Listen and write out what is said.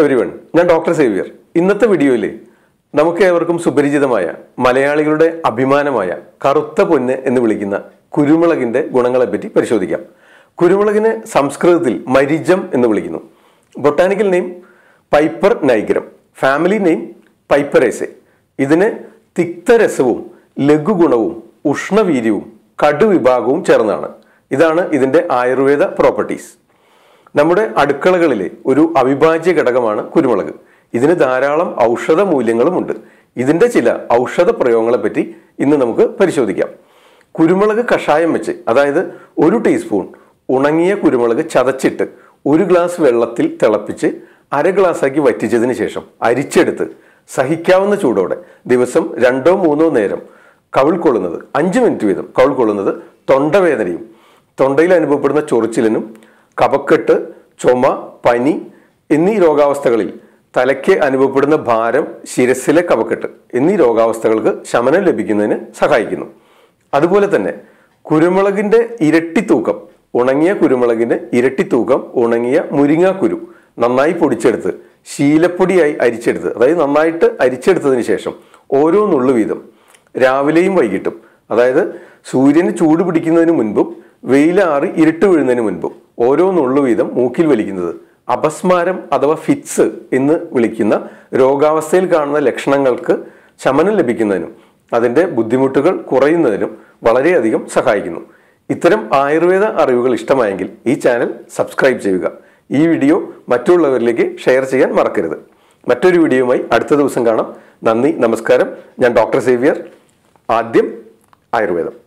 every everyone ഞാൻ doctor Xavier ഇന്നത്തെ വീഡിയോയിൽ നമുക്ക് ഏവർക്കും സുപരിചിതമായ മലയാളികളുടെ അഭിമാനമായ കറുത്ത പൊന്ന് എന്ന് വിളിക്കുന്ന കുരുമുളകിൻ്റെ ഗുണങ്ങളെപ്പറ്റി പരിശോധിക്കാം കുരുമുളകിന് സംസ്കൃതത്തിൽ മരിജം എന്ന് വിളിക്കുന്നു botanical name piper nigrum family name piperaceae ഇതിന് തിക്തരസവും ലഘുഗുണവും ഉഷ്ണവീര്യവും കടുവിഭാഗവും ചേർന്നാണ് ഇതാണ് ഇതിൻ്റെ ആയുർവേദ പ്രോപ്പർട്ടീസ് നമ്മുടെ അടുക്കളകളിലെ ഒരു അവിഭാജ്യ ഘടകമാണ് കുരുമുളക് ഇതിന് ധാരാളം ഔഷധ മൂല്യങ്ങളുമുണ്ട് ഇതിന്റെ ചില ഔഷധ പ്രയോഗങ്ങളെ പറ്റി ഇന്ന് നമുക്ക് പരിശോധിക്കാം കുരുമുളക് കഷായം വെച്ച് അതായത് ഒരു ടീസ്പൂൺ ഉണങ്ങിയ കുരുമുളക് ചതച്ചിട്ട് ഒരു ഗ്ലാസ് വെള്ളത്തിൽ തിളപ്പിച്ച് അര ഗ്ലാസ്സാക്കി വറ്റിച്ചതിന് ശേഷം അരിച്ചെടുത്ത് സഹിക്കാവുന്ന ചൂടോടെ ദിവസം രണ്ടോ മൂന്നോ നേരം കവിൾക്കൊള്ളുന്നത് അഞ്ച് മിനിറ്റ് വീതം കവിൾക്കൊള്ളുന്നത് തൊണ്ടവേദനയും തൊണ്ടയിൽ അനുഭവപ്പെടുന്ന ചൊറിച്ചിലിനും കഫക്കെട്ട് ചുമ പനി എന്നീ രോഗാവസ്ഥകളിൽ തലയ്ക്ക് അനുഭവപ്പെടുന്ന ഭാരം ശിരസിലെ കഫക്കെട്ട് എന്നീ രോഗാവസ്ഥകൾക്ക് ശമനം ലഭിക്കുന്നതിന് സഹായിക്കുന്നു അതുപോലെ തന്നെ കുരുമുളകിൻ്റെ ഇരട്ടി തൂക്കം ഉണങ്ങിയ കുരുമുളകിൻ്റെ ഇരട്ടി തൂക്കം ഉണങ്ങിയ മുരിങ്ങാക്കുരു നന്നായി പൊടിച്ചെടുത്ത് ശീലപ്പൊടിയായി അരിച്ചെടുത്ത് അതായത് നന്നായിട്ട് അരിച്ചെടുത്തതിന് ശേഷം ഓരോ നുള്ളു വീതം രാവിലെയും വൈകിട്ടും അതായത് സൂര്യന് ചൂട് പിടിക്കുന്നതിന് മുൻപും വെയിലാറി ഇരുട്ട് വീഴുന്നതിന് മുൻപും ഓരോ നുള്ളു വീതം മൂക്കിൽ വലിക്കുന്നത് അപസ്മാരം അഥവാ ഫിറ്റ്സ് എന്ന് വിളിക്കുന്ന രോഗാവസ്ഥയിൽ കാണുന്ന ലക്ഷണങ്ങൾക്ക് ശമനം ലഭിക്കുന്നതിനും അതിൻ്റെ ബുദ്ധിമുട്ടുകൾ കുറയുന്നതിനും വളരെയധികം സഹായിക്കുന്നു ഇത്തരം ആയുർവേദ അറിവുകൾ ഇഷ്ടമായെങ്കിൽ ഈ ചാനൽ സബ്സ്ക്രൈബ് ചെയ്യുക ഈ വീഡിയോ മറ്റുള്ളവരിലേക്ക് ഷെയർ ചെയ്യാൻ മറക്കരുത് മറ്റൊരു വീഡിയോയുമായി അടുത്ത ദിവസം കാണാം നന്ദി നമസ്കാരം ഞാൻ ഡോക്ടർ സേവ്യർ ആദ്യം ആയുർവേദം